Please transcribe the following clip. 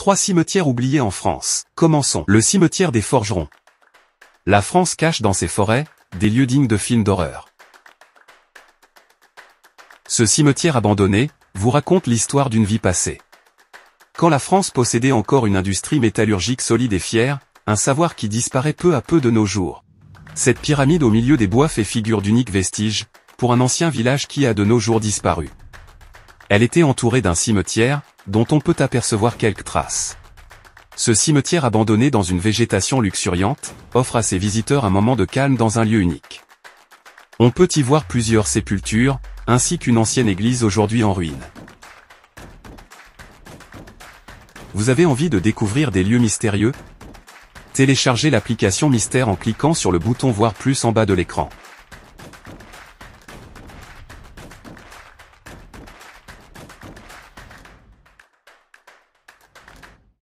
Trois cimetières oubliés en France. Commençons. Le cimetière des forgerons. La France cache dans ses forêts des lieux dignes de films d'horreur. Ce cimetière abandonné vous raconte l'histoire d'une vie passée. Quand la France possédait encore une industrie métallurgique solide et fière, un savoir qui disparaît peu à peu de nos jours. Cette pyramide au milieu des bois fait figure d'unique vestige, pour un ancien village qui a de nos jours disparu. Elle était entourée d'un cimetière, dont on peut apercevoir quelques traces. Ce cimetière abandonné dans une végétation luxuriante, offre à ses visiteurs un moment de calme dans un lieu unique. On peut y voir plusieurs sépultures, ainsi qu'une ancienne église aujourd'hui en ruine. Vous avez envie de découvrir des lieux mystérieux Téléchargez l'application Mystère en cliquant sur le bouton Voir plus en bas de l'écran.